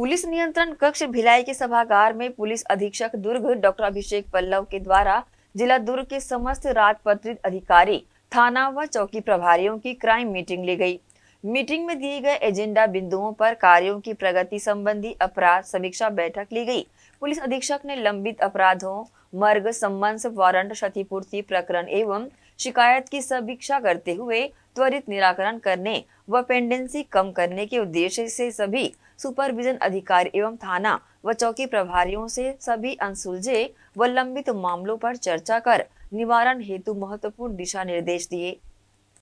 police नियंत्रण कक्ष भिलाई के सभागार में पुलिस अधीक्षक दुर्ग डॉक्टर अभिषेक पल्लव के द्वारा जिला दुर्ग के समस्त राजपत्रित अधिकारी थाना व चौकी प्रभारियों की क्राइम मीटिंग ली गई मीटिंग में दिए गए एजेंडा बिंदुओं पर कार्यों की प्रगति संबंधी अपराध समीक्षा बैठक ली गई पुलिस अधीक्षक ने लंबित अपराधों मर्ग सम्बन्ध वारंट क्षतिपूर्ति प्रकरण एवं शिकायत की समीक्षा करते हुए त्वरित निराकरण करने व पेंडेंसी कम करने के उद्देश्य से सभी सुपरविजन अधिकारी एवं थाना व चौकी प्रभारियों से सभी अनसुलझे व लंबित मामलों पर चर्चा कर निवारण हेतु महत्वपूर्ण दिशा निर्देश दिए